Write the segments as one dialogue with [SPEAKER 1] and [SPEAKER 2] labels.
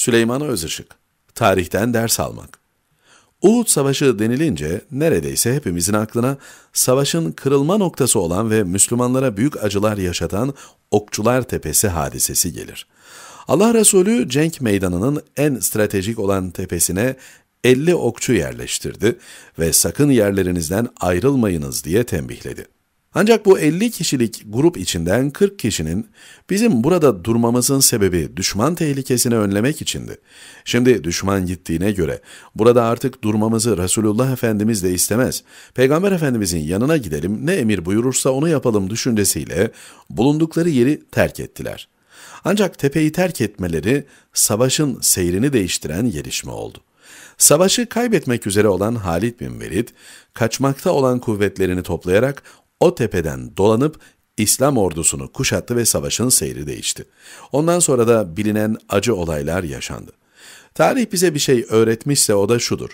[SPEAKER 1] Süleyman Özışık, tarihten ders almak. Uhud Savaşı denilince neredeyse hepimizin aklına savaşın kırılma noktası olan ve Müslümanlara büyük acılar yaşatan Okçular Tepesi hadisesi gelir. Allah Resulü cenk meydanının en stratejik olan tepesine 50 okçu yerleştirdi ve sakın yerlerinizden ayrılmayınız diye tembihledi. Ancak bu 50 kişilik grup içinden 40 kişinin bizim burada durmamızın sebebi düşman tehlikesini önlemek içindi. Şimdi düşman gittiğine göre burada artık durmamızı Resulullah Efendimiz de istemez. Peygamber Efendimizin yanına gidelim ne emir buyurursa onu yapalım düşüncesiyle bulundukları yeri terk ettiler. Ancak tepeyi terk etmeleri savaşın seyrini değiştiren gelişme oldu. Savaşı kaybetmek üzere olan Halid bin Velid, kaçmakta olan kuvvetlerini toplayarak o tepeden dolanıp İslam ordusunu kuşattı ve savaşın seyri değişti. Ondan sonra da bilinen acı olaylar yaşandı. Tarih bize bir şey öğretmişse o da şudur.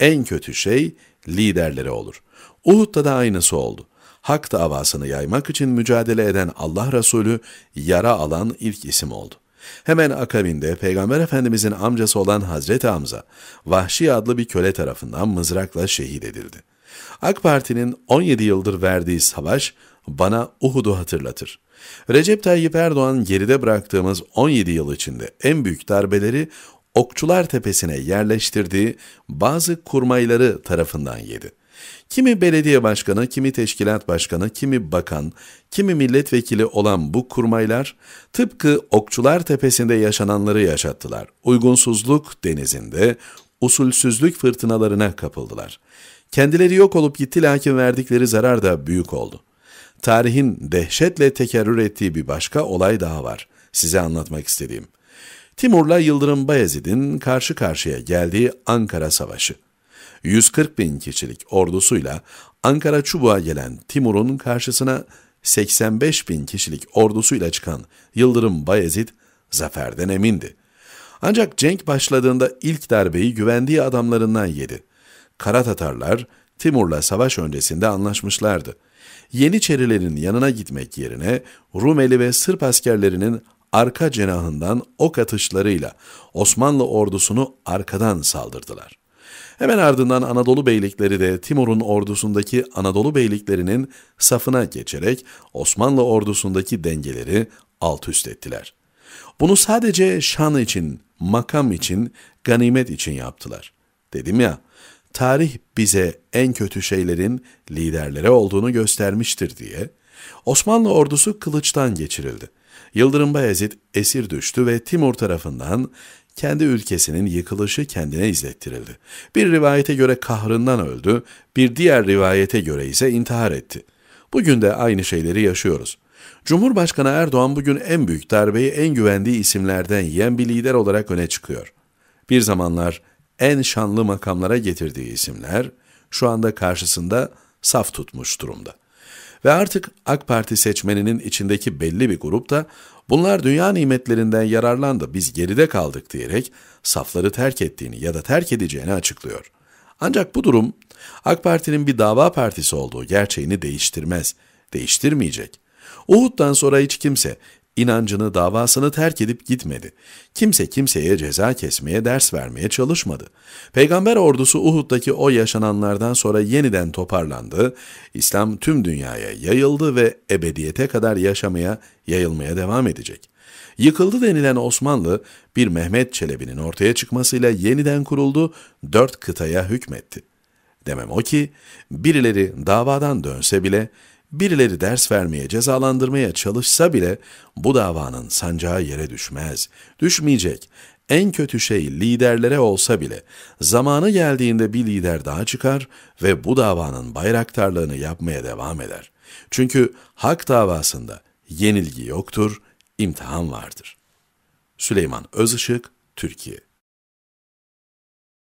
[SPEAKER 1] En kötü şey liderleri olur. Uhud'da da aynısı oldu. Hak davasını yaymak için mücadele eden Allah Resulü yara alan ilk isim oldu. Hemen akabinde Peygamber Efendimizin amcası olan Hazreti Hamza, Vahşi adlı bir köle tarafından mızrakla şehit edildi. AK Parti'nin 17 yıldır verdiği savaş bana Uhud'u hatırlatır. Recep Tayyip Erdoğan geride bıraktığımız 17 yıl içinde en büyük darbeleri Okçular Tepesi'ne yerleştirdiği bazı kurmayları tarafından yedi. Kimi belediye başkanı, kimi teşkilat başkanı, kimi bakan, kimi milletvekili olan bu kurmaylar tıpkı Okçular Tepesi'nde yaşananları yaşattılar. Uygunsuzluk denizinde usulsüzlük fırtınalarına kapıldılar. Kendileri yok olup gitti lakin verdikleri zarar da büyük oldu. Tarihin dehşetle tekerrür ettiği bir başka olay daha var. Size anlatmak istediğim. Timur'la Yıldırım Bayezid'in karşı karşıya geldiği Ankara Savaşı. 140 bin kişilik ordusuyla Ankara Çubuğa gelen Timur'un karşısına 85 bin kişilik ordusuyla çıkan Yıldırım Bayezid zaferden emindi. Ancak cenk başladığında ilk darbeyi güvendiği adamlarından yedi. Kara Tatarlar Timur'la savaş öncesinde anlaşmışlardı. Yeniçerilerin yanına gitmek yerine Rumeli ve Sırp askerlerinin arka cenahından ok atışlarıyla Osmanlı ordusunu arkadan saldırdılar. Hemen ardından Anadolu beylikleri de Timur'un ordusundaki Anadolu beyliklerinin safına geçerek Osmanlı ordusundaki dengeleri alt üst ettiler. Bunu sadece şan için, makam için, ganimet için yaptılar. Dedim ya, tarih bize en kötü şeylerin liderlere olduğunu göstermiştir diye Osmanlı ordusu kılıçtan geçirildi. Yıldırım Bayezid esir düştü ve Timur tarafından kendi ülkesinin yıkılışı kendine izlettirildi. Bir rivayete göre kahrından öldü, bir diğer rivayete göre ise intihar etti. Bugün de aynı şeyleri yaşıyoruz. Cumhurbaşkanı Erdoğan bugün en büyük darbeyi en güvendiği isimlerden yiyen bir lider olarak öne çıkıyor. Bir zamanlar en şanlı makamlara getirdiği isimler şu anda karşısında saf tutmuş durumda. Ve artık AK Parti seçmeninin içindeki belli bir grup da bunlar dünya nimetlerinden yararlandı biz geride kaldık diyerek safları terk ettiğini ya da terk edeceğini açıklıyor. Ancak bu durum AK Parti'nin bir dava partisi olduğu gerçeğini değiştirmez, değiştirmeyecek. Uhud'dan sonra hiç kimse inancını, davasını terk edip gitmedi. Kimse kimseye ceza kesmeye, ders vermeye çalışmadı. Peygamber ordusu Uhud'daki o yaşananlardan sonra yeniden toparlandı, İslam tüm dünyaya yayıldı ve ebediyete kadar yaşamaya, yayılmaya devam edecek. Yıkıldı denilen Osmanlı, bir Mehmet Çelebi'nin ortaya çıkmasıyla yeniden kuruldu, dört kıtaya hükmetti. Demem o ki, birileri davadan dönse bile, Birileri ders vermeye, cezalandırmaya çalışsa bile bu davanın sancağı yere düşmez. Düşmeyecek. En kötü şey liderlere olsa bile zamanı geldiğinde bir lider daha çıkar ve bu davanın bayraktarlığını yapmaya devam eder. Çünkü hak davasında yenilgi yoktur, imtihan vardır. Süleyman Özışık, Türkiye